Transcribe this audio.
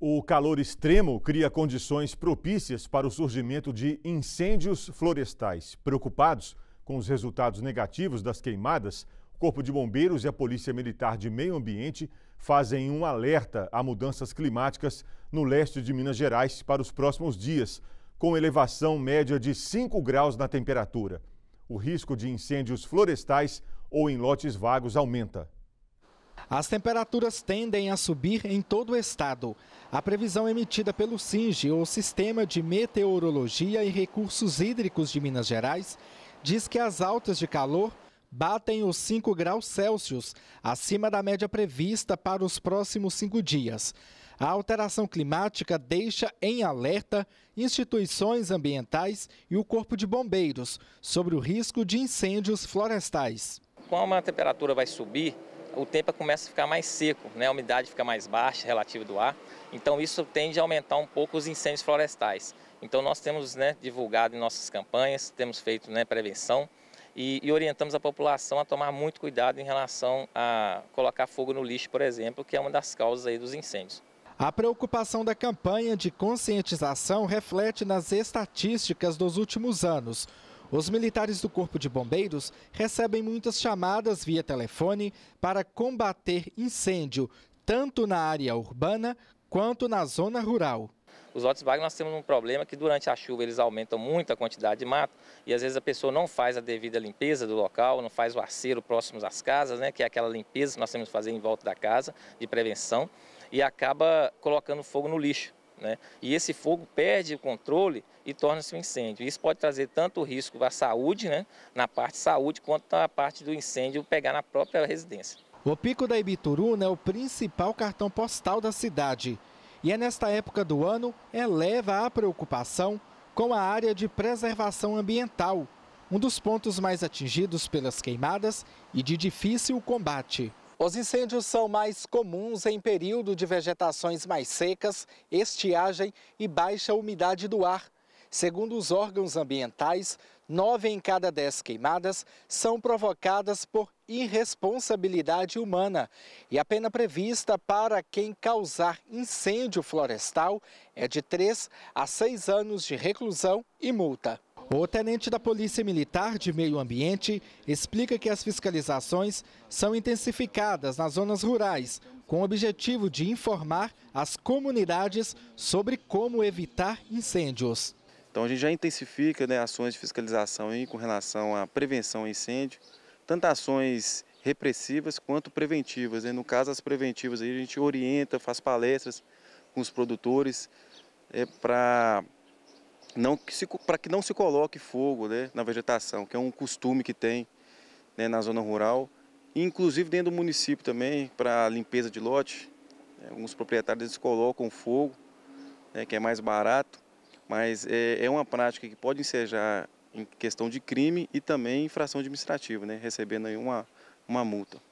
O calor extremo cria condições propícias para o surgimento de incêndios florestais. Preocupados com os resultados negativos das queimadas, o Corpo de Bombeiros e a Polícia Militar de Meio Ambiente fazem um alerta a mudanças climáticas no leste de Minas Gerais para os próximos dias, com elevação média de 5 graus na temperatura. O risco de incêndios florestais ou em lotes vagos aumenta. As temperaturas tendem a subir em todo o estado. A previsão é emitida pelo SINGE, o Sistema de Meteorologia e Recursos Hídricos de Minas Gerais, diz que as altas de calor batem os 5 graus Celsius, acima da média prevista para os próximos cinco dias. A alteração climática deixa em alerta instituições ambientais e o Corpo de Bombeiros sobre o risco de incêndios florestais. Como a temperatura vai subir, o tempo começa a ficar mais seco, né? a umidade fica mais baixa relativa do ar, então isso tende a aumentar um pouco os incêndios florestais. Então nós temos né, divulgado em nossas campanhas, temos feito né, prevenção e, e, orientamos a população a tomar muito cuidado em relação a colocar fogo no lixo, por exemplo, que é uma das causas aí dos incêndios. A preocupação da campanha de conscientização reflete nas estatísticas dos últimos anos. Os militares do Corpo de Bombeiros recebem muitas chamadas via telefone para combater incêndio, tanto na área urbana quanto na zona rural. Os Volkswagen nós temos um problema que durante a chuva eles aumentam muito a quantidade de mato e às vezes a pessoa não faz a devida limpeza do local, não faz o aceiro próximo às casas, né, que é aquela limpeza que nós temos que fazer em volta da casa de prevenção e acaba colocando fogo no lixo. Né? E esse fogo perde o controle e torna-se um incêndio. Isso pode trazer tanto risco à saúde, né? na parte saúde, quanto a parte do incêndio pegar na própria residência. O Pico da Ibituruna né, é o principal cartão postal da cidade. E é nesta época do ano eleva a preocupação com a área de preservação ambiental, um dos pontos mais atingidos pelas queimadas e de difícil combate. Os incêndios são mais comuns em período de vegetações mais secas, estiagem e baixa umidade do ar. Segundo os órgãos ambientais, nove em cada dez queimadas são provocadas por irresponsabilidade humana. E a pena prevista para quem causar incêndio florestal é de três a seis anos de reclusão e multa. O tenente da Polícia Militar de Meio Ambiente explica que as fiscalizações são intensificadas nas zonas rurais, com o objetivo de informar as comunidades sobre como evitar incêndios. Então a gente já intensifica né, ações de fiscalização aí com relação à prevenção a incêndio, tanto ações repressivas quanto preventivas. Né? No caso, as preventivas aí, a gente orienta, faz palestras com os produtores é, para para que não se coloque fogo né, na vegetação, que é um costume que tem né, na zona rural, inclusive dentro do município também, para limpeza de lote. Né, alguns proprietários eles colocam fogo, né, que é mais barato, mas é, é uma prática que pode ensejar em questão de crime e também infração administrativa, né, recebendo aí uma, uma multa.